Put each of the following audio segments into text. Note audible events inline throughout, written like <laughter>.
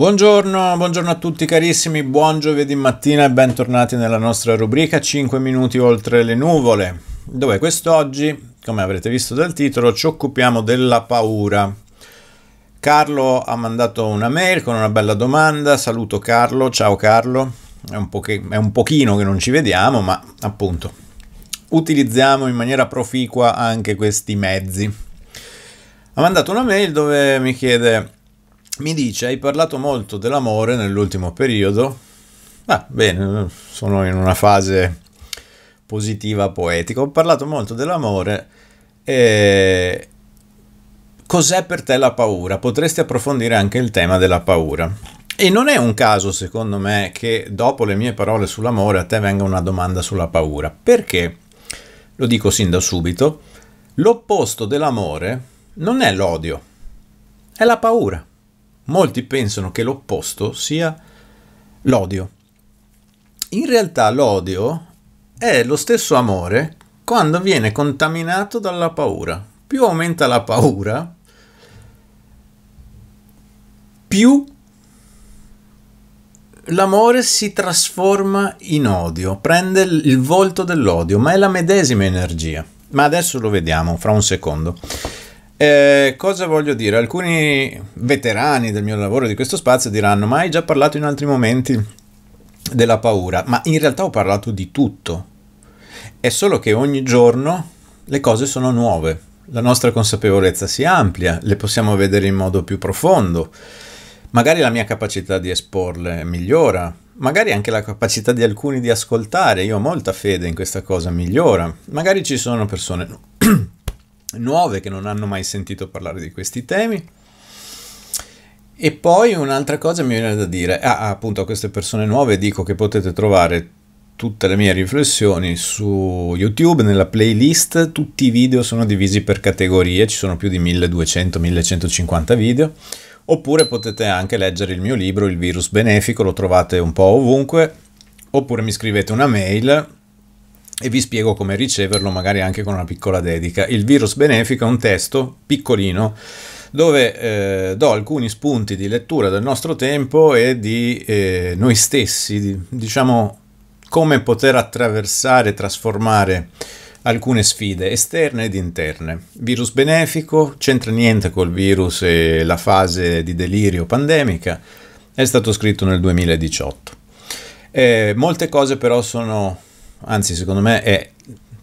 Buongiorno, buongiorno, a tutti carissimi, buon giovedì mattina e bentornati nella nostra rubrica 5 minuti oltre le nuvole, dove quest'oggi, come avrete visto dal titolo, ci occupiamo della paura. Carlo ha mandato una mail con una bella domanda, saluto Carlo, ciao Carlo, è un, poche, è un pochino che non ci vediamo, ma appunto utilizziamo in maniera proficua anche questi mezzi. Ha mandato una mail dove mi chiede mi dice hai parlato molto dell'amore nell'ultimo periodo. Ah, bene, sono in una fase positiva poetica. Ho parlato molto dell'amore e cos'è per te la paura? Potresti approfondire anche il tema della paura. E non è un caso, secondo me, che dopo le mie parole sull'amore a te venga una domanda sulla paura. Perché, lo dico sin da subito, l'opposto dell'amore non è l'odio, è la paura molti pensano che l'opposto sia l'odio. In realtà l'odio è lo stesso amore quando viene contaminato dalla paura. Più aumenta la paura, più l'amore si trasforma in odio, prende il volto dell'odio, ma è la medesima energia. Ma adesso lo vediamo fra un secondo. Eh, cosa voglio dire? Alcuni veterani del mio lavoro di questo spazio diranno: Ma hai già parlato in altri momenti della paura? Ma in realtà ho parlato di tutto. È solo che ogni giorno le cose sono nuove, la nostra consapevolezza si amplia, le possiamo vedere in modo più profondo. Magari la mia capacità di esporle migliora, magari anche la capacità di alcuni di ascoltare, io ho molta fede in questa cosa, migliora. Magari ci sono persone nuove che non hanno mai sentito parlare di questi temi. E poi un'altra cosa mi viene da dire, ah, ah, appunto a queste persone nuove dico che potete trovare tutte le mie riflessioni su YouTube, nella playlist, tutti i video sono divisi per categorie, ci sono più di 1200-1150 video, oppure potete anche leggere il mio libro Il virus benefico, lo trovate un po' ovunque, oppure mi scrivete una mail e vi spiego come riceverlo magari anche con una piccola dedica. Il virus benefico è un testo piccolino dove eh, do alcuni spunti di lettura del nostro tempo e di eh, noi stessi, di, diciamo come poter attraversare, trasformare alcune sfide esterne ed interne. Virus benefico, c'entra niente col virus e la fase di delirio pandemica, è stato scritto nel 2018. Eh, molte cose però sono anzi secondo me è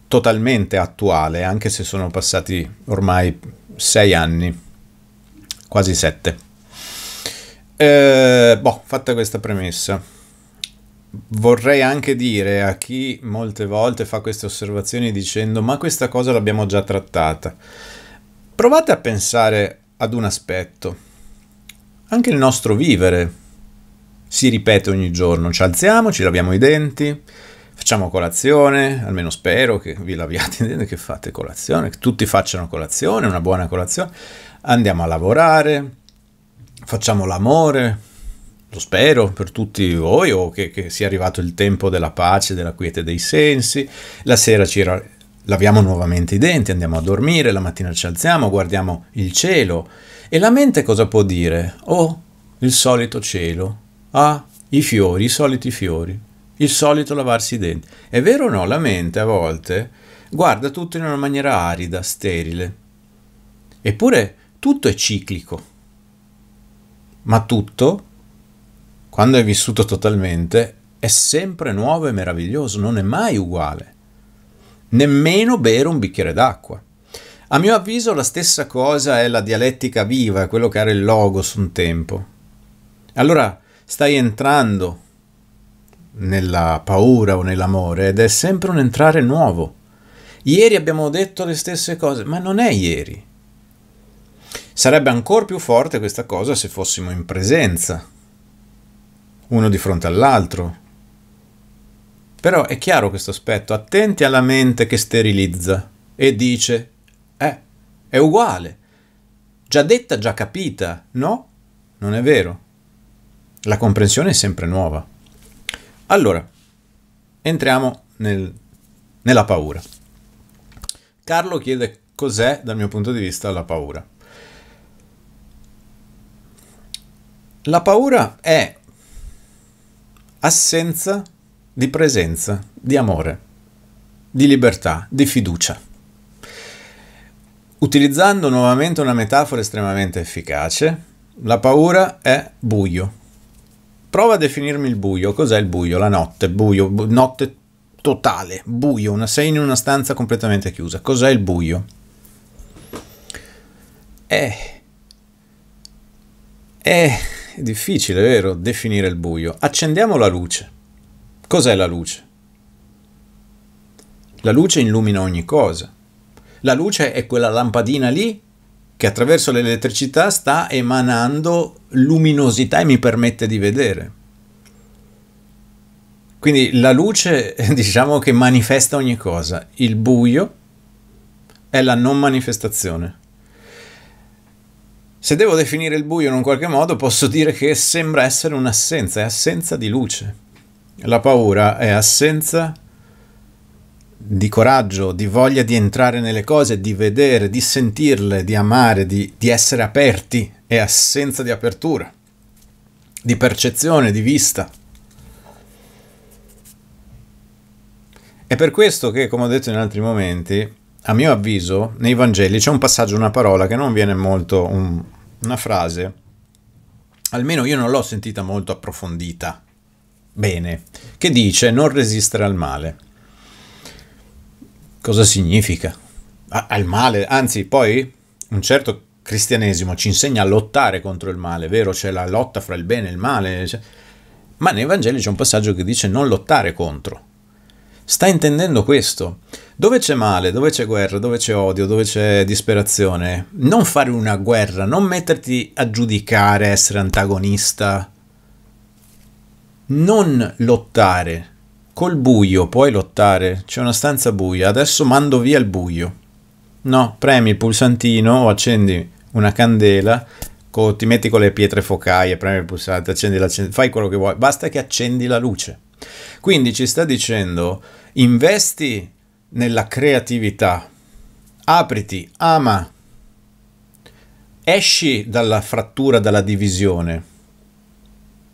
totalmente attuale, anche se sono passati ormai sei anni, quasi sette. Eh, boh, fatta questa premessa, vorrei anche dire a chi molte volte fa queste osservazioni dicendo ma questa cosa l'abbiamo già trattata, provate a pensare ad un aspetto, anche il nostro vivere si ripete ogni giorno, ci alziamo, ci laviamo i denti, Facciamo colazione, almeno spero che vi laviate, che fate colazione, che tutti facciano colazione, una buona colazione. Andiamo a lavorare, facciamo l'amore, lo spero per tutti voi, o che, che sia arrivato il tempo della pace, della quiete dei sensi. La sera ci laviamo nuovamente i denti, andiamo a dormire, la mattina ci alziamo, guardiamo il cielo. E la mente cosa può dire? Oh, il solito cielo. Ah, i fiori, i soliti fiori il solito lavarsi i denti. È vero o no? La mente a volte guarda tutto in una maniera arida, sterile. Eppure tutto è ciclico. Ma tutto, quando è vissuto totalmente, è sempre nuovo e meraviglioso, non è mai uguale. Nemmeno bere un bicchiere d'acqua. A mio avviso la stessa cosa è la dialettica viva, quello che era il logos un tempo. Allora stai entrando nella paura o nell'amore ed è sempre un entrare nuovo. Ieri abbiamo detto le stesse cose, ma non è ieri. Sarebbe ancora più forte questa cosa se fossimo in presenza, uno di fronte all'altro. Però è chiaro questo aspetto, attenti alla mente che sterilizza e dice, eh, è uguale, già detta, già capita, no? Non è vero. La comprensione è sempre nuova. Allora, entriamo nel, nella paura. Carlo chiede cos'è, dal mio punto di vista, la paura. La paura è assenza di presenza, di amore, di libertà, di fiducia. Utilizzando nuovamente una metafora estremamente efficace, la paura è buio, Prova a definirmi il buio. Cos'è il buio? La notte, buio, bu- notte totale, buio, una, sei in una stanza completamente chiusa. Cos'è il buio? Eh, eh, è difficile, vero, definire il buio. Accendiamo la luce. Cos'è la luce? La luce illumina ogni cosa. La luce è quella lampadina lì che attraverso l'elettricità sta emanando luminosità e mi permette di vedere. Quindi la luce <laughs> diciamo che manifesta ogni cosa, il buio è la non manifestazione. Se devo definire il buio in un qualche modo posso dire che sembra essere un'assenza, è assenza di luce. La paura è assenza di coraggio, di voglia di entrare nelle cose, di vedere, di sentirle, di amare, di, di essere aperti e assenza di apertura, di percezione, di vista. È per questo che, come ho detto in altri momenti, a mio avviso, nei Vangeli c'è un passaggio, una parola che non viene molto, un, una frase, almeno io non l'ho sentita molto approfondita bene, che dice non resistere al male cosa significa? al male, anzi poi un certo cristianesimo ci insegna a lottare contro il male, vero? C'è la lotta fra il bene e il male, cioè... ma nei Vangeli c'è un passaggio che dice non lottare contro. Sta intendendo questo. Dove c'è male, dove c'è guerra, dove c'è odio, dove c'è disperazione, non fare una guerra, non metterti a giudicare, essere antagonista, non lottare Col buio puoi lottare, c'è una stanza buia, adesso mando via il buio. No, premi il pulsantino o accendi una candela, co- ti metti con le pietre focaie, premi il pulsante, accendi la fai quello che vuoi, basta che accendi la luce. Quindi ci sta dicendo investi nella creatività, apriti, ama, esci dalla frattura, dalla divisione,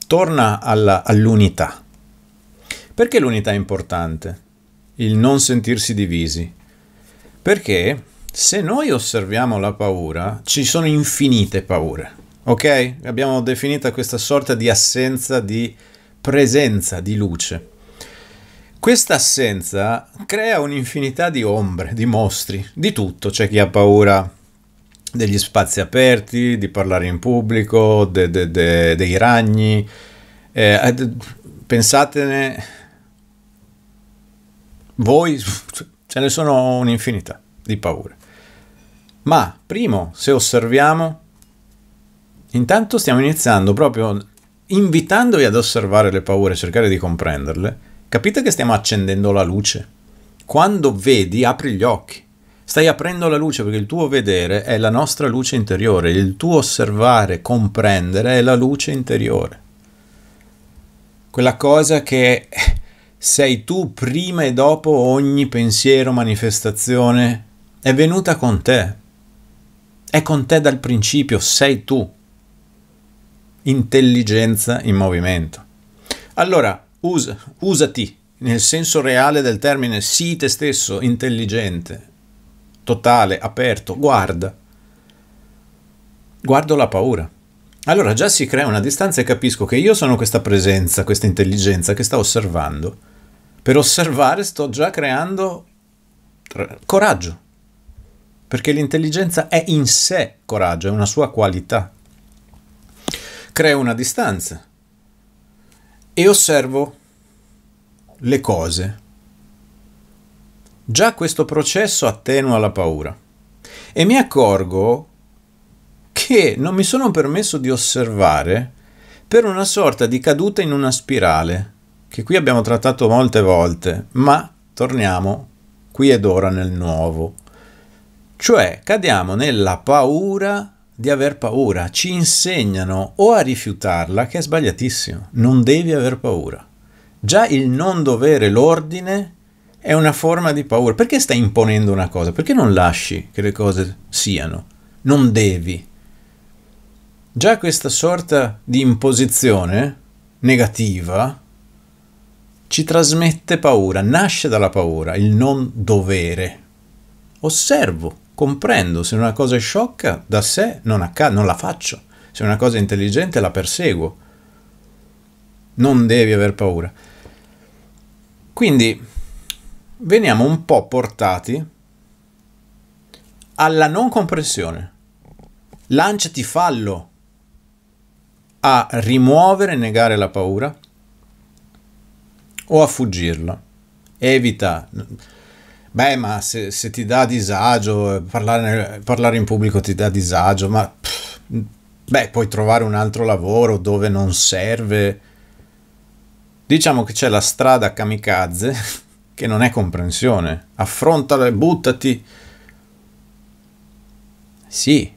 torna alla, all'unità. Perché l'unità è importante? Il non sentirsi divisi. Perché se noi osserviamo la paura, ci sono infinite paure. Ok? Abbiamo definita questa sorta di assenza di presenza di luce. Questa assenza crea un'infinità di ombre, di mostri, di tutto. C'è chi ha paura degli spazi aperti, di parlare in pubblico, de, de, de, dei ragni. Eh, pensatene voi ce ne sono un'infinità di paure. Ma primo, se osserviamo, intanto stiamo iniziando proprio invitandovi ad osservare le paure, cercare di comprenderle. Capite che stiamo accendendo la luce. Quando vedi, apri gli occhi. Stai aprendo la luce perché il tuo vedere è la nostra luce interiore, il tuo osservare, comprendere è la luce interiore. Quella cosa che sei tu prima e dopo ogni pensiero, manifestazione, è venuta con te, è con te dal principio, sei tu. Intelligenza in movimento. Allora, usa, usati nel senso reale del termine, sii te stesso intelligente, totale, aperto, guarda. Guardo la paura. Allora già si crea una distanza e capisco che io sono questa presenza, questa intelligenza che sta osservando per osservare sto già creando coraggio, perché l'intelligenza è in sé coraggio, è una sua qualità. Creo una distanza e osservo le cose. Già questo processo attenua la paura e mi accorgo che non mi sono permesso di osservare per una sorta di caduta in una spirale che qui abbiamo trattato molte volte, ma torniamo qui ed ora nel nuovo. Cioè cadiamo nella paura di aver paura, ci insegnano o a rifiutarla che è sbagliatissimo, non devi aver paura. Già il non dovere l'ordine è una forma di paura. Perché stai imponendo una cosa? Perché non lasci che le cose siano? Non devi. Già questa sorta di imposizione negativa ci trasmette paura, nasce dalla paura, il non dovere. Osservo, comprendo, se una cosa è sciocca, da sé non, accade, non la faccio, se una cosa è intelligente la perseguo. Non devi aver paura. Quindi veniamo un po' portati alla non comprensione. Lanciati fallo a rimuovere e negare la paura o a fuggirla. Evita. Beh, ma se, se ti dà disagio, eh, parlare, parlare, in pubblico ti dà disagio, ma pff, beh, puoi trovare un altro lavoro dove non serve. Diciamo che c'è la strada kamikaze <laughs> che non è comprensione. Affrontala e buttati. Sì,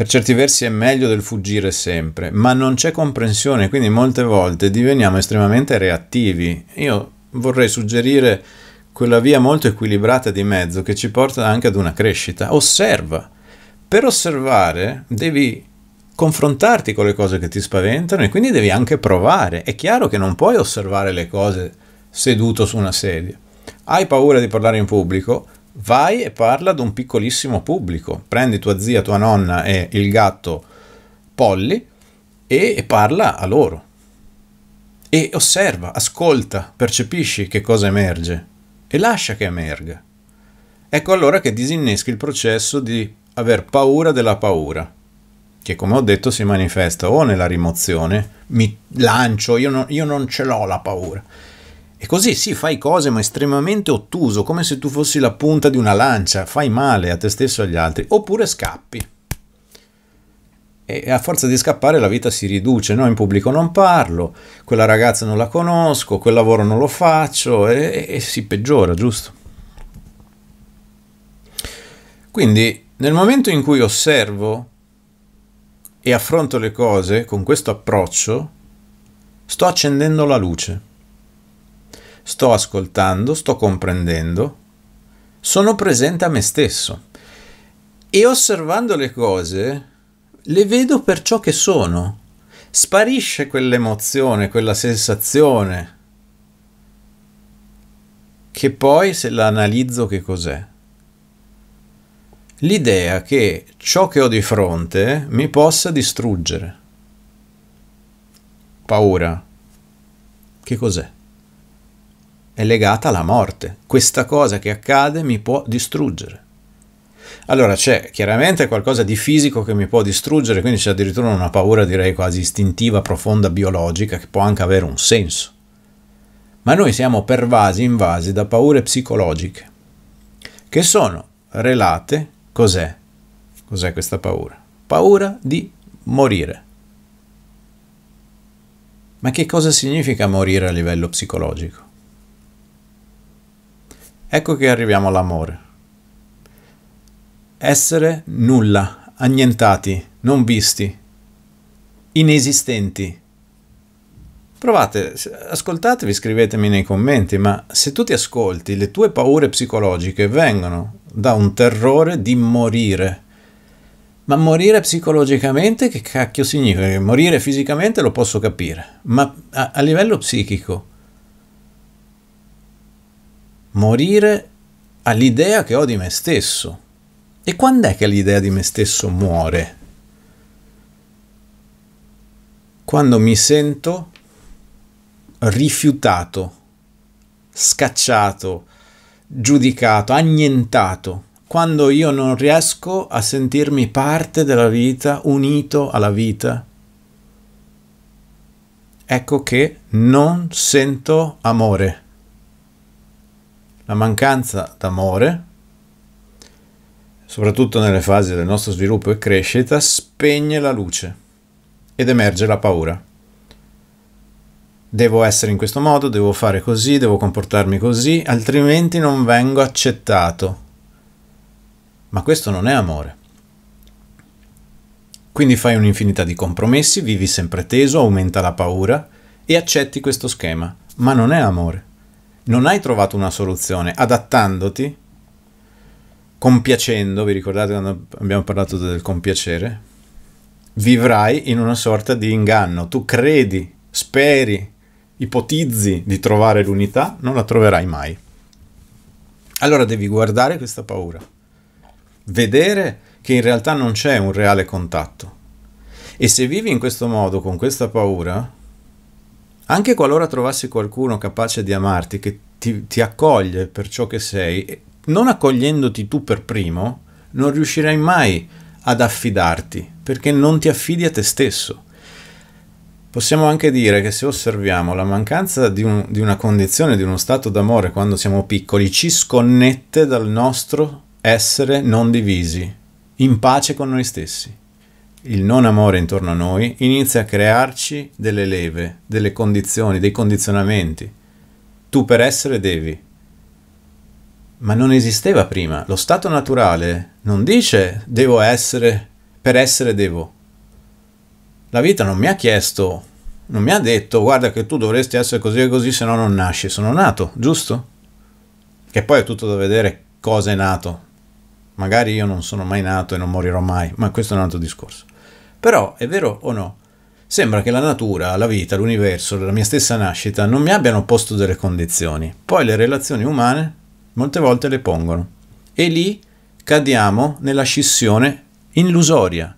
per certi versi è meglio del fuggire sempre, ma non c'è comprensione, quindi molte volte diveniamo estremamente reattivi. Io vorrei suggerire quella via molto equilibrata di mezzo che ci porta anche ad una crescita. Osserva. Per osservare devi confrontarti con le cose che ti spaventano e quindi devi anche provare. È chiaro che non puoi osservare le cose seduto su una sedia. Hai paura di parlare in pubblico? vai e parla ad un piccolissimo pubblico. Prendi tua zia, tua nonna e il gatto Polly e parla a loro. E osserva, ascolta, percepisci che cosa emerge e lascia che emerga. Ecco allora che disinneschi il processo di aver paura della paura, che come ho detto si manifesta o nella rimozione, mi lancio, io non, io non ce l'ho la paura, e così sì, fai cose ma estremamente ottuso, come se tu fossi la punta di una lancia, fai male a te stesso e agli altri, oppure scappi. E a forza di scappare la vita si riduce, no? In pubblico non parlo, quella ragazza non la conosco, quel lavoro non lo faccio e, e si peggiora, giusto? Quindi nel momento in cui osservo e affronto le cose con questo approccio, sto accendendo la luce sto ascoltando, sto comprendendo, sono presente a me stesso e osservando le cose le vedo per ciò che sono. Sparisce quell'emozione, quella sensazione, che poi se la analizzo che cos'è. L'idea che ciò che ho di fronte mi possa distruggere. Paura. Che cos'è? è legata alla morte. Questa cosa che accade mi può distruggere. Allora c'è chiaramente qualcosa di fisico che mi può distruggere, quindi c'è addirittura una paura direi quasi istintiva, profonda, biologica, che può anche avere un senso. Ma noi siamo pervasi, invasi da paure psicologiche, che sono relate, cos'è? Cos'è questa paura? Paura di morire. Ma che cosa significa morire a livello psicologico? Ecco che arriviamo all'amore. Essere nulla, annientati, non visti, inesistenti. Provate, ascoltatevi, scrivetemi nei commenti, ma se tu ti ascolti, le tue paure psicologiche vengono da un terrore di morire. Ma morire psicologicamente che cacchio significa? Morire fisicamente lo posso capire, ma a, a livello psichico morire all'idea che ho di me stesso. E quando è che l'idea di me stesso muore? Quando mi sento rifiutato, scacciato, giudicato, annientato, quando io non riesco a sentirmi parte della vita, unito alla vita. Ecco che non sento amore la mancanza d'amore, soprattutto nelle fasi del nostro sviluppo e crescita, spegne la luce ed emerge la paura. Devo essere in questo modo, devo fare così, devo comportarmi così, altrimenti non vengo accettato. Ma questo non è amore. Quindi fai un'infinità di compromessi, vivi sempre teso, aumenta la paura e accetti questo schema, ma non è amore non hai trovato una soluzione, adattandoti, compiacendo, vi ricordate quando abbiamo parlato del compiacere, vivrai in una sorta di inganno. Tu credi, speri, ipotizzi di trovare l'unità, non la troverai mai. Allora devi guardare questa paura, vedere che in realtà non c'è un reale contatto. E se vivi in questo modo, con questa paura, anche qualora trovassi qualcuno capace di amarti, che ti, ti accoglie per ciò che sei, non accogliendoti tu per primo, non riuscirai mai ad affidarti, perché non ti affidi a te stesso. Possiamo anche dire che se osserviamo la mancanza di, un, di, una condizione, di uno stato d'amore quando siamo piccoli, ci sconnette dal nostro essere non divisi, in pace con noi stessi il non amore intorno a noi inizia a crearci delle leve, delle condizioni, dei condizionamenti. Tu per essere devi. Ma non esisteva prima. Lo stato naturale non dice devo essere, per essere devo. La vita non mi ha chiesto, non mi ha detto guarda che tu dovresti essere così e così se no non nasci. Sono nato, giusto? Che poi è tutto da vedere cosa è nato. Magari io non sono mai nato e non morirò mai, ma questo è un altro discorso. Però è vero o no? Sembra che la natura, la vita, l'universo, la mia stessa nascita non mi abbiano posto delle condizioni. Poi le relazioni umane molte volte le pongono. E lì cadiamo nella scissione illusoria,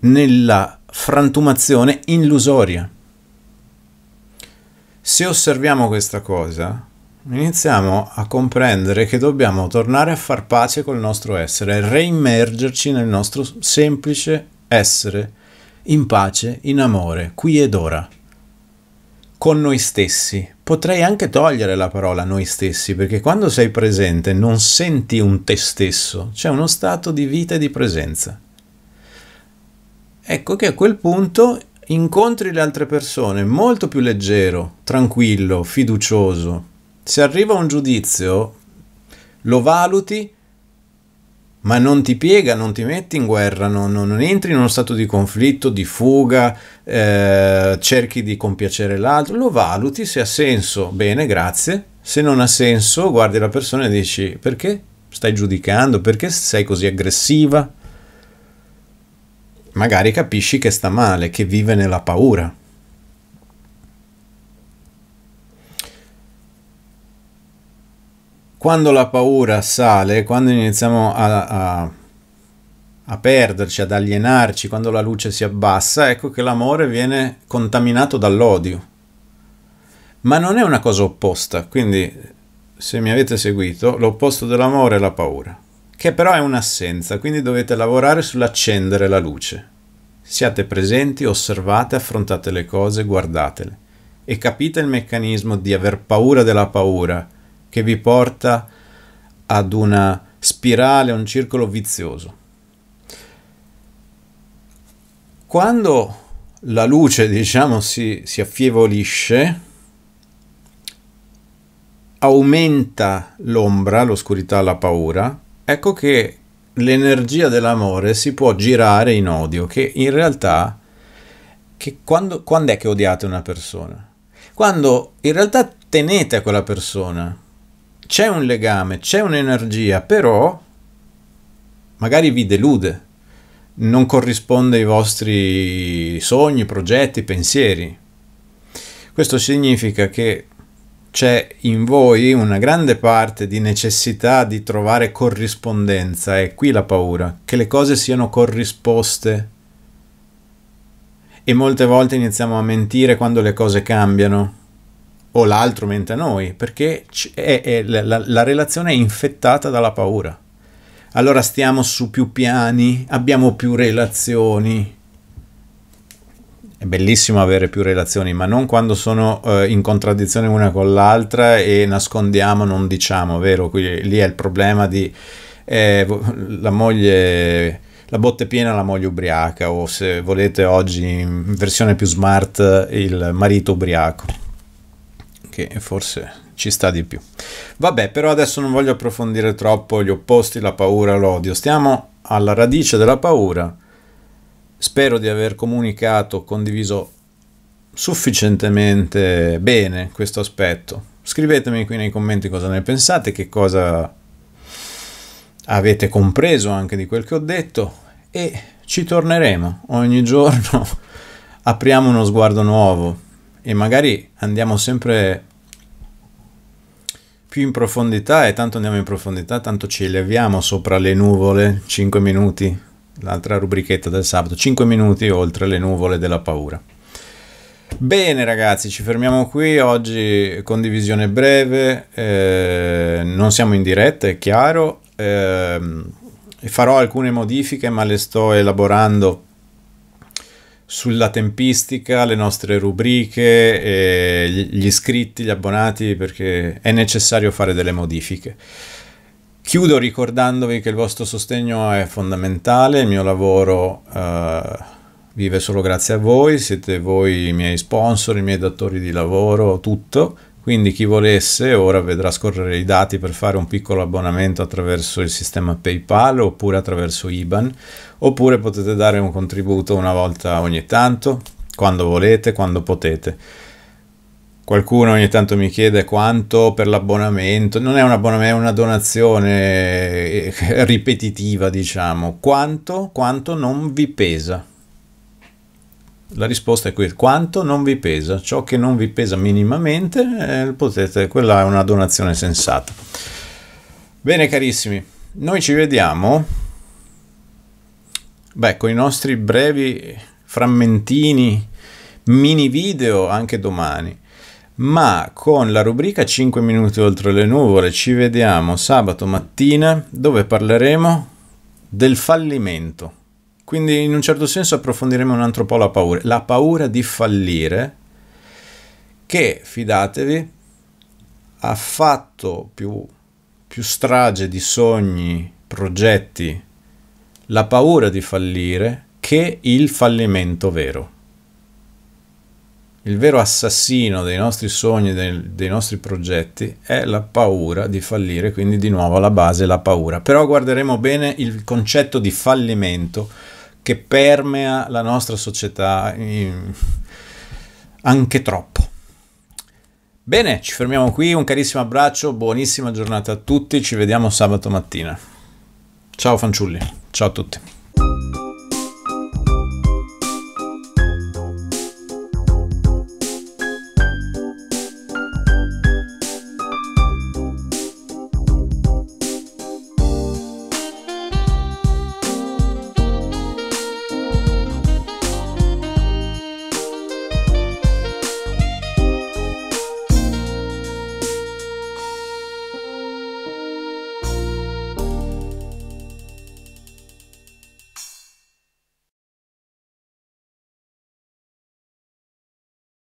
nella frantumazione illusoria. Se osserviamo questa cosa, iniziamo a comprendere che dobbiamo tornare a far pace col nostro essere, reimmergerci nel nostro semplice essere, in pace, in amore, qui ed ora, con noi stessi. Potrei anche togliere la parola noi stessi, perché quando sei presente non senti un te stesso, c'è uno stato di vita e di presenza. Ecco che a quel punto incontri le altre persone molto più leggero, tranquillo, fiducioso, se arriva un giudizio, lo valuti, ma non ti piega, non ti metti in guerra, non, non, non entri in uno stato di conflitto, di fuga, eh, cerchi di compiacere l'altro, lo valuti, se ha senso, bene, grazie, se non ha senso, guardi la persona e dici perché stai giudicando, perché sei così aggressiva, magari capisci che sta male, che vive nella paura. quando la paura sale, quando iniziamo a, a, a perderci, ad alienarci, quando la luce si abbassa, ecco che l'amore viene contaminato dall'odio. Ma non è una cosa opposta, quindi se mi avete seguito, l'opposto dell'amore è la paura, che però è un'assenza, quindi dovete lavorare sull'accendere la luce. Siate presenti, osservate, affrontate le cose, guardatele e capite il meccanismo di aver paura della paura che vi porta ad una spirale, a un circolo vizioso. Quando la luce, diciamo, si, si affievolisce, aumenta l'ombra, l'oscurità, la paura, ecco che l'energia dell'amore si può girare in odio, che in realtà, che quando, quando è che odiate una persona? Quando in realtà tenete a quella persona, c'è un legame, c'è un'energia, però magari vi delude, non corrisponde ai vostri sogni, progetti, pensieri. Questo significa che c'è in voi una grande parte di necessità di trovare corrispondenza, è qui la paura, che le cose siano corrisposte. E molte volte iniziamo a mentire quando le cose cambiano o l'altro mente a noi, perché è, è, la, la relazione è infettata dalla paura. Allora stiamo su più piani, abbiamo più relazioni. È bellissimo avere più relazioni, ma non quando sono eh, in contraddizione una con l'altra e nascondiamo, non diciamo, vero? Qui, lì è il problema di eh, la moglie la botte piena la moglie ubriaca o se volete oggi in versione più smart il marito ubriaco che forse ci sta di più. Vabbè, però adesso non voglio approfondire troppo gli opposti, la paura, l'odio. Stiamo alla radice della paura. Spero di aver comunicato, condiviso sufficientemente bene questo aspetto. Scrivetemi qui nei commenti cosa ne pensate, che cosa avete compreso anche di quel che ho detto e ci torneremo ogni giorno. <laughs> apriamo uno sguardo nuovo e magari andiamo sempre più in profondità e tanto andiamo in profondità, tanto ci eleviamo sopra le nuvole 5 minuti, l'altra rubrichetta del sabato, 5 minuti oltre le nuvole della paura. Bene ragazzi, ci fermiamo qui, oggi condivisione breve, eh, non siamo in diretta, è chiaro, eh, farò alcune modifiche ma le sto elaborando sulla tempistica, le nostre rubriche, eh, gli iscritti, gli abbonati, perché è necessario fare delle modifiche. Chiudo ricordandovi che il vostro sostegno è fondamentale, il mio lavoro eh, vive solo grazie a voi, siete voi i miei sponsor, i miei datori di lavoro, tutto. Quindi chi volesse ora vedrà scorrere i dati per fare un piccolo abbonamento attraverso il sistema PayPal oppure attraverso IBAN, oppure potete dare un contributo una volta ogni tanto, quando volete, quando potete. Qualcuno ogni tanto mi chiede quanto per l'abbonamento, non è un abbonamento, è una donazione eh, <laughs> ripetitiva, diciamo, quanto, quanto non vi pesa la risposta è questa, quanto non vi pesa, ciò che non vi pesa minimamente, eh, potete, quella è una donazione sensata. Bene carissimi, noi ci vediamo, beh, con i nostri brevi frammentini, mini video anche domani, ma con la rubrica 5 minuti oltre le nuvole ci vediamo sabato mattina dove parleremo del fallimento. Quindi in un certo senso approfondiremo un altro po' la paura, la paura di fallire che, fidatevi, ha fatto più, più strage di sogni, progetti, la paura di fallire che il fallimento vero. Il vero assassino dei nostri sogni, dei, dei, nostri progetti è la paura di fallire, quindi di nuovo alla base la paura. Però guarderemo bene il concetto di fallimento che permea la nostra società anche troppo. Bene, ci fermiamo qui, un carissimo abbraccio, buonissima giornata a tutti, ci vediamo sabato mattina. Ciao fanciulli, ciao a tutti.